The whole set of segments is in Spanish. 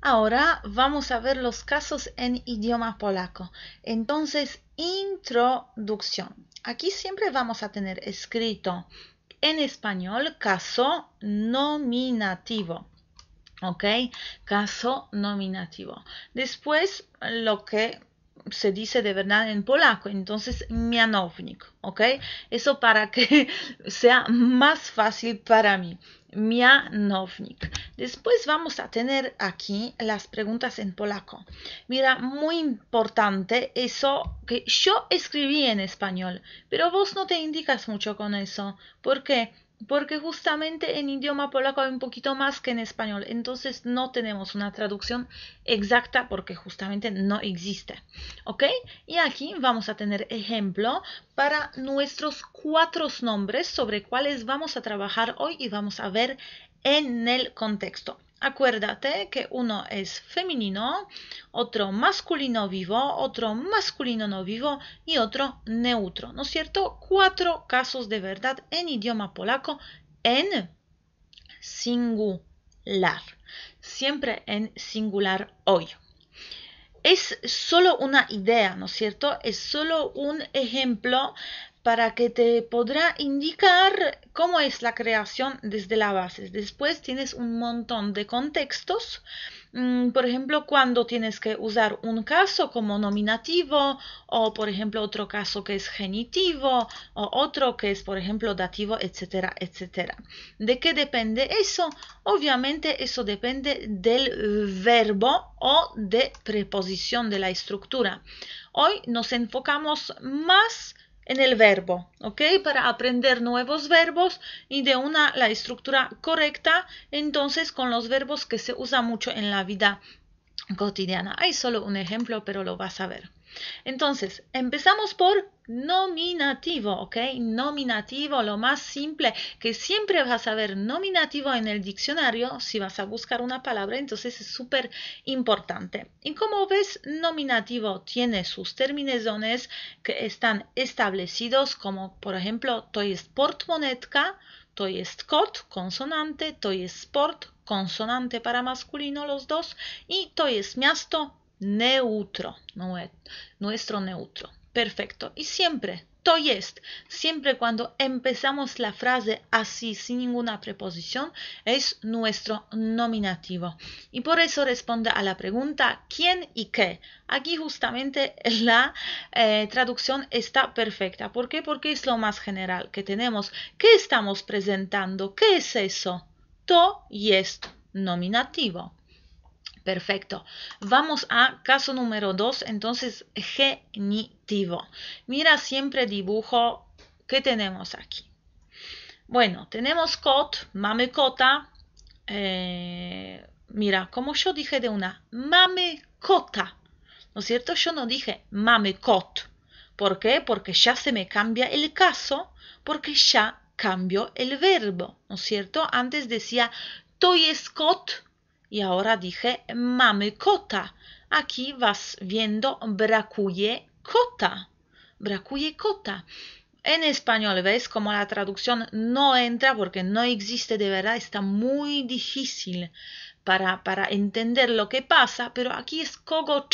Ahora vamos a ver los casos en idioma polaco. Entonces, introducción. Aquí siempre vamos a tener escrito en español caso nominativo. ¿Ok? Caso nominativo. Después, lo que se dice de verdad en polaco, entonces mianownik, ¿ok? Eso para que sea más fácil para mí. Mianownik. Después vamos a tener aquí las preguntas en polaco. Mira, muy importante eso que yo escribí en español, pero vos no te indicas mucho con eso. ¿Por qué? porque justamente en idioma polaco hay un poquito más que en español, entonces no tenemos una traducción exacta porque justamente no existe. ¿Ok? Y aquí vamos a tener ejemplo para nuestros cuatro nombres sobre cuáles vamos a trabajar hoy y vamos a ver en el contexto. Acuérdate que uno es femenino, otro masculino vivo, otro masculino no vivo y otro neutro, ¿no es cierto? Cuatro casos de verdad en idioma polaco en singular, siempre en singular hoy. Es solo una idea, ¿no es cierto? Es solo un ejemplo para que te podrá indicar cómo es la creación desde la base. Después tienes un montón de contextos, mm, por ejemplo, cuando tienes que usar un caso como nominativo o, por ejemplo, otro caso que es genitivo o otro que es, por ejemplo, dativo, etcétera, etcétera. ¿De qué depende eso? Obviamente eso depende del verbo o de preposición de la estructura. Hoy nos enfocamos más en el verbo, ¿ok? Para aprender nuevos verbos y de una la estructura correcta, entonces con los verbos que se usa mucho en la vida cotidiana. Hay solo un ejemplo, pero lo vas a ver. Entonces, empezamos por nominativo, ¿ok? Nominativo, lo más simple, que siempre vas a ver nominativo en el diccionario, si vas a buscar una palabra, entonces es súper importante. Y como ves, nominativo tiene sus terminaciones que están establecidos, como por ejemplo, toy sport portmonetka, toy jest consonante, toy sport, consonante para masculino los dos y to miasto neutro, nuestro neutro. Perfecto. Y siempre, to siempre cuando empezamos la frase así, sin ninguna preposición, es nuestro nominativo. Y por eso responde a la pregunta ¿quién y qué? Aquí justamente la eh, traducción está perfecta. ¿Por qué? Porque es lo más general que tenemos. ¿Qué estamos presentando? ¿Qué es eso? Y es nominativo. Perfecto. Vamos a caso número 2, entonces genitivo. Mira, siempre dibujo qué tenemos aquí. Bueno, tenemos cot, mame cota. Eh, mira, como yo dije de una, mamecota, cota, ¿No es cierto? Yo no dije mame cot. ¿Por qué? Porque ya se me cambia el caso, porque ya cambio el verbo, ¿no es cierto? Antes decía Toy Scott y ahora dije Mame cota. Aquí vas viendo Bracuye cota, Bracuye cota. En español, ¿ves? Como la traducción no entra porque no existe de verdad, está muy difícil para, para entender lo que pasa, pero aquí es cogo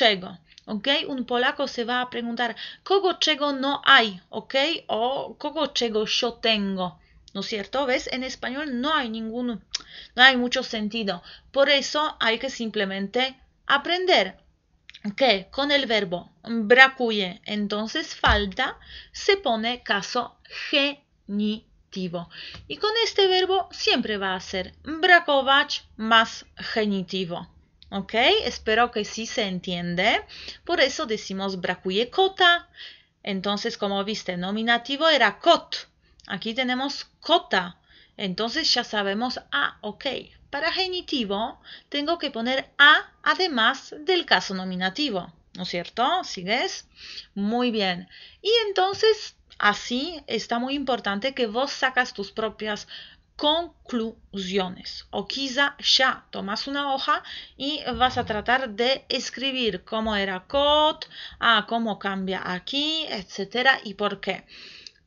un polaco se va a preguntar cogo chego no hay, ¿ok? O kogo chego yo tengo, ¿no es cierto? ¿Ves? En español no hay ningún, no hay mucho sentido. Por eso hay que simplemente aprender que con el verbo bracuye, entonces falta, se pone caso genitivo. Y con este verbo siempre va a ser brakować más genitivo. ¿Ok? Espero que sí se entiende. Por eso decimos bracuye cota. Entonces, como viste, nominativo era cot. Aquí tenemos cota. Entonces ya sabemos, a, ah, ok. Para genitivo tengo que poner a además del caso nominativo. ¿No es cierto? ¿Sigues? Muy bien. Y entonces, así está muy importante que vos sacas tus propias conclusiones o quizá ya tomas una hoja y vas a tratar de escribir cómo era COT, ah, cómo cambia aquí, etcétera y por qué.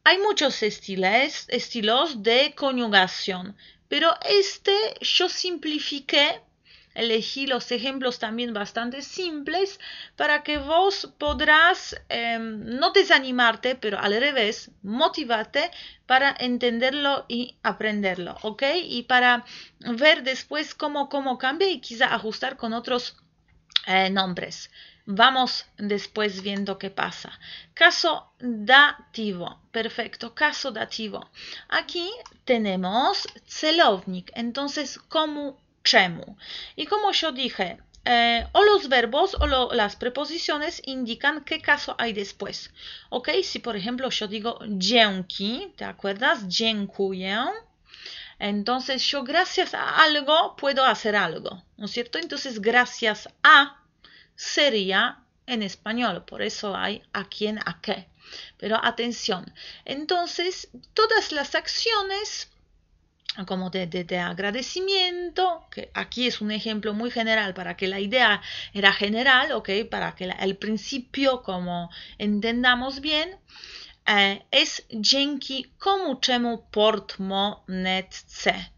Hay muchos estilos de conjugación, pero este yo simplifiqué elegí los ejemplos también bastante simples para que vos podrás em, no desanimarte, pero al revés, motivarte para entenderlo y aprenderlo, ¿ok? Y para ver después cómo, cambia y quizá ajustar con otros eh, nombres. Vamos después viendo qué pasa. Caso dativo. Perfecto, caso dativo. Aquí tenemos celovnik, Entonces, ¿cómo y como yo dije, eh, o los verbos o las preposiciones indican qué caso hay después. ¿Ok? Si por ejemplo yo digo dzięki, ¿te acuerdas? Dziękuję. Entonces yo gracias a algo puedo hacer algo, ¿no es cierto? Entonces gracias a sería en español, por eso hay a quién, a qué. Pero atención, entonces todas las acciones como de, agradecimiento, que aquí es un ejemplo muy general para que la idea era general, Para que el principio, como entendamos bien, eh, es dzięki komu czemu portmonetce.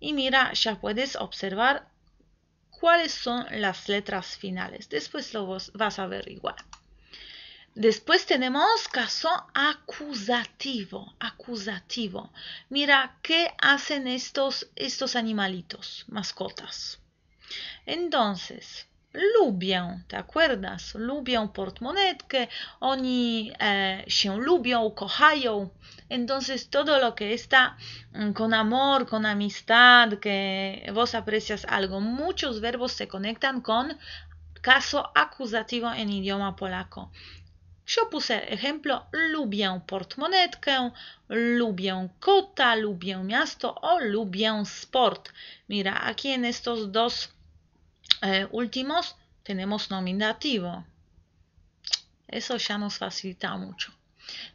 Y mira, ya puedes observar cuáles son las letras finales. Después lo vas a averiguar. Después tenemos caso acusativo, acusativo. Mira, ¿qué hacen estos, estos animalitos, mascotas? Entonces, lubią, ¿te acuerdas? Lubią portmonetkę, oni eh, się lubią, kochają. Entonces, todo lo que está mm, con amor, con amistad, que vos aprecias algo, muchos verbos se conectan con caso acusativo en idioma polaco. Yo puse ejemplo, lubię portmonetkę, lubię kota, lubię miasto o lubię sport. Mira, aquí en estos dos eh, últimos tenemos nominativo. Eso ya nos facilita mucho.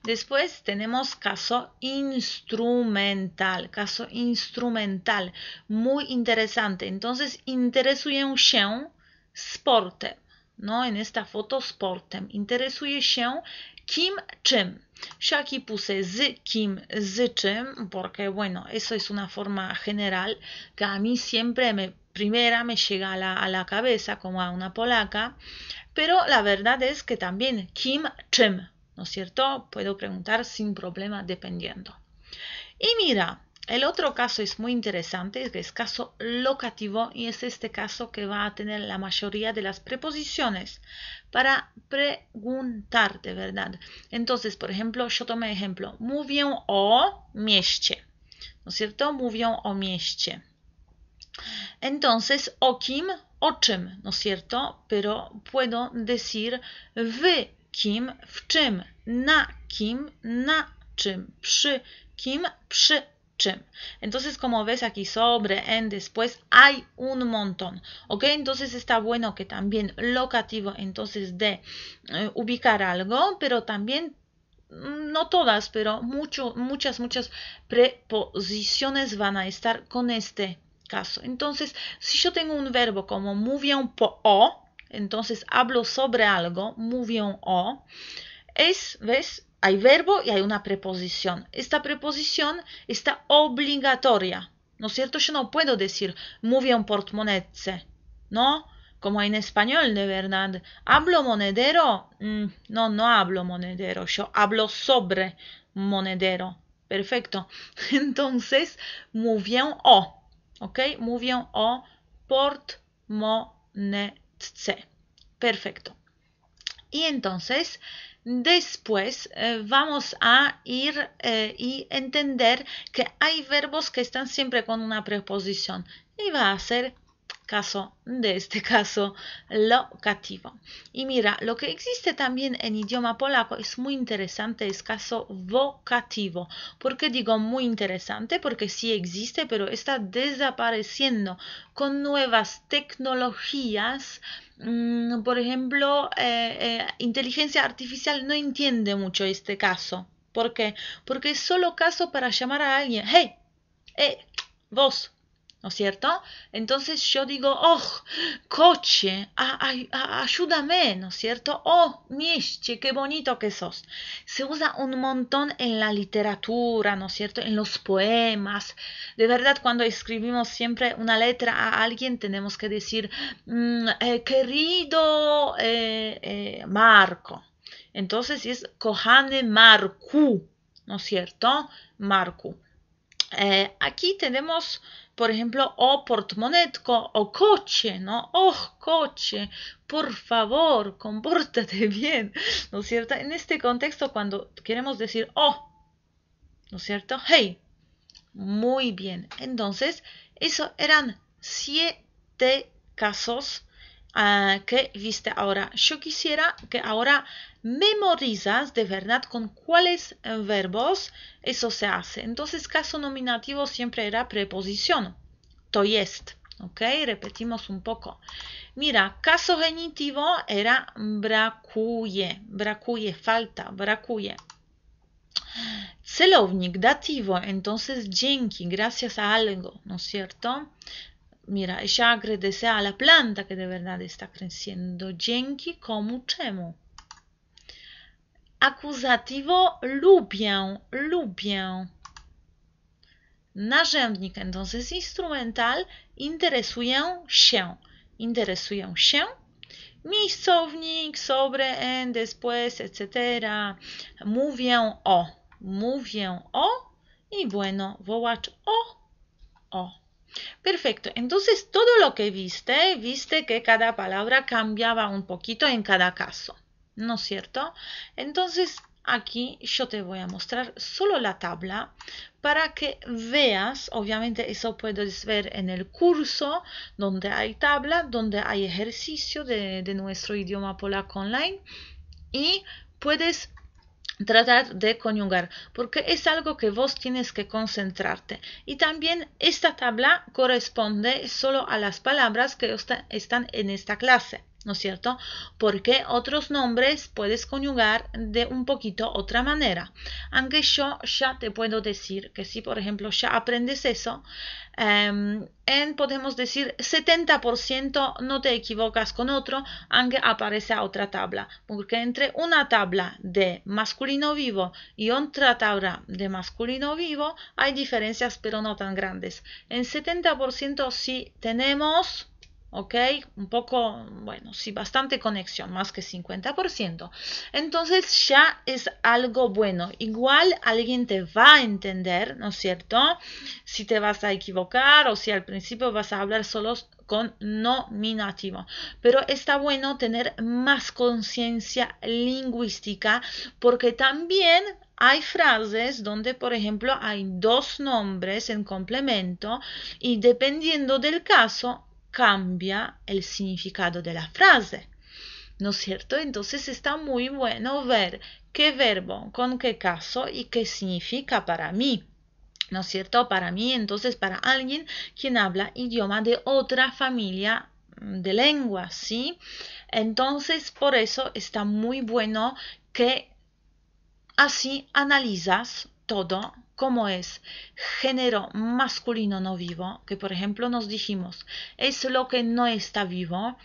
Después tenemos caso instrumental, caso instrumental, muy interesante. Entonces, interesuję się sportem no, en esta foto sportem. Interesuje się kim, czym. Yo aquí puse z kim, z czym, porque bueno, eso es una forma general que a mí siempre me primera me llega a la, a la cabeza como a una polaca, pero la verdad es que también kim, czym, ¿no es cierto? Puedo preguntar sin problema dependiendo. Y mira, el otro caso es muy interesante, es caso locativo y es este caso que va a tener la mayoría de las preposiciones para preguntar de verdad. Entonces, por ejemplo, yo tomé ejemplo, mówią o mieście, ¿no es cierto? Mówią o mieście. Entonces, o kim, o czym, ¿no es cierto? Pero puedo decir wy kim, w czym, na kim, na czym, przy kim, przy entonces, como ves aquí sobre, en, después, hay un montón, ¿ok? Entonces está bueno que también locativo, entonces de eh, ubicar algo, pero también mm, no todas, pero mucho, muchas, muchas preposiciones van a estar con este caso. Entonces, si yo tengo un verbo como mówię po o, entonces hablo sobre algo, mówię o, es, ¿ves? hay verbo y hay una preposición. Esta preposición está obligatoria, ¿no es cierto? Yo no puedo decir un portmonetce, ¿no? Como en español, de verdad. ¿Hablo monedero? Mm, no, no hablo monedero, yo hablo sobre monedero. Perfecto. Entonces, un o, ¿ok? un o portmonetce. Perfecto. Y entonces, Después eh, vamos a ir eh, y entender que hay verbos que están siempre con una preposición y va a ser caso, de este caso locativo. Y mira, lo que existe también en idioma polaco es muy interesante, es caso vocativo. ¿Por qué digo muy interesante? Porque sí existe, pero está desapareciendo con nuevas tecnologías mm, por ejemplo, eh, eh, inteligencia artificial no entiende mucho este caso. ¿Por qué? Porque es solo caso para llamar a alguien. ¡Hey! ¡Eh! ¡Vos! ¿no es cierto? Entonces yo digo, oh, coche, ay, ayúdame, ¿no es cierto? Oh, mieste qué bonito que sos. Se usa un montón en la literatura, ¿no es cierto? En los poemas. De verdad, cuando escribimos siempre una letra a alguien, tenemos que decir, mm, eh, querido eh, eh, Marco. Entonces es cojane Marcu, ¿no es cierto? Marcu. Eh, aquí tenemos, por ejemplo, o portmonetco o coche, ¿no? Oh, coche, por favor, compórtate bien, ¿no es cierto? En este contexto, cuando queremos decir oh, ¿no es cierto? Hey, muy bien. Entonces, eso eran siete casos Ah, ¿Qué que viste ahora. Yo quisiera que ahora memorizas de verdad con cuáles eh, verbos eso se hace. Entonces, caso nominativo siempre era preposición. To jest. ¿Ok? Repetimos un poco. Mira, caso genitivo era brakuje. Brakuje, falta, brakuje. Celownik, dativo, entonces dzięki, gracias a algo, ¿no es cierto? mira, ya agradece a la planta que de verdad está creciendo, dzięki komu czemu. Acusativo lubię, lubię. Narzędnik, entonces instrumental, interesuję się, interesuję się. Miejscownik, sobre, en, después, etc. Mówię o, mówię o. I bueno, wołacz o, o. Perfecto, entonces todo lo que viste, viste que cada palabra cambiaba un poquito en cada caso, ¿no es cierto? Entonces aquí yo te voy a mostrar solo la tabla para que veas, obviamente eso puedes ver en el curso donde hay tabla, donde hay ejercicio de, nuestro idioma polaco online y puedes tratar de conyugar, porque es algo que vos tienes que concentrarte. Y también esta tabla corresponde solo a las palabras que están en esta clase. ¿no es cierto? Porque otros nombres puedes conyugar de un poquito otra manera. Aunque yo ya te puedo decir que si, por ejemplo, ya aprendes eso, em, podemos decir 70% no te equivocas con otro, aunque aparece otra tabla. Porque entre una tabla de masculino vivo y otra tabla de masculino vivo hay diferencias, pero no tan grandes. En 70% sí tenemos ¿ok? Un poco, bueno, sí, bastante conexión, más que 50%. Entonces ya es algo bueno. Igual alguien te va a entender, ¿no es cierto? Si te vas a equivocar o si al principio vas a hablar solo con nominativo. Pero está bueno tener más conciencia lingüística porque también hay frases donde, por ejemplo, hay dos nombres en complemento y dependiendo del caso, cambia el significado de la frase. ¿No es cierto? Entonces está muy bueno ver qué verbo, con qué caso y qué significa para mí. ¿No es cierto? Para mí, entonces, para alguien quien habla idioma de otra familia de lengua, ¿sí? Entonces, por eso está muy bueno que así analizas todo como es género masculino no vivo, que por ejemplo nos dijimos, es lo que no está vivo.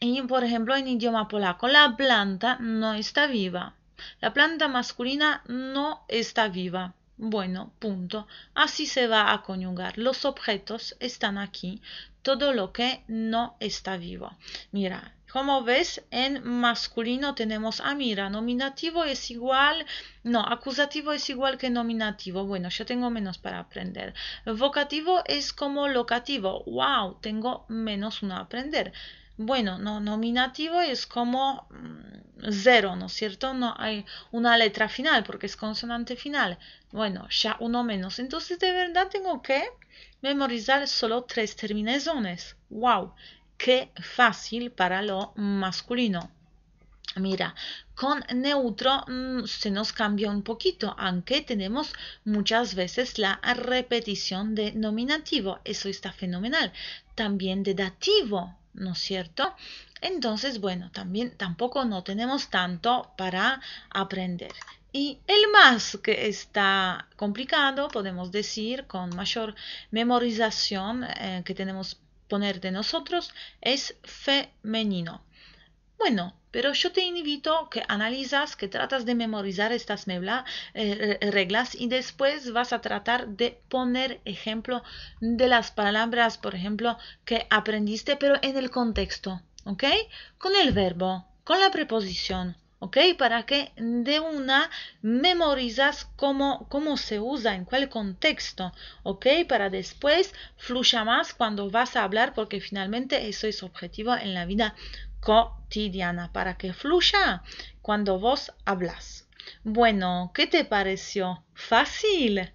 Y por ejemplo en idioma polaco, la planta no está viva. La planta masculina no está viva. Bueno, punto. Así se va a conyugar. Los objetos están aquí. Todo lo que no está vivo. Mira, como ves, en masculino tenemos a mira. Nominativo es igual, no, acusativo es igual que nominativo. Bueno, ya tengo menos para aprender. Vocativo es como locativo. Wow, tengo menos uno a aprender. Bueno, no, nominativo es como mm, cero, ¿no es cierto? No hay una letra final porque es consonante final. Bueno, ya uno menos. Entonces, de verdad tengo que memorizar solo tres terminaciones. ¡Wow! ¡Qué fácil para lo masculino. Mira, con neutro mm, se nos cambia un poquito, aunque tenemos muchas veces la repetición de nominativo. Eso está fenomenal. También de dativo, ¿no es cierto? Entonces, bueno, también tampoco no tenemos tanto para aprender. Y el más que está complicado, podemos decir, con mayor memorización eh, que tenemos de nosotros es femenino. Bueno, pero yo te invito que analizas, que tratas de memorizar estas mebla, eh, eh, reglas y después vas a tratar de poner ejemplo de las palabras, por ejemplo, que aprendiste, pero en el contexto, ¿ok? Con el verbo, con la preposición. ¿ok? Para que de una memorizas cómo, cómo se usa, en cuál contexto, ¿ok? Para después fluya más cuando vas a hablar, porque finalmente eso es objetivo en la vida cotidiana, para que fluya cuando vos hablas. Bueno, ¿qué te pareció? Fácil.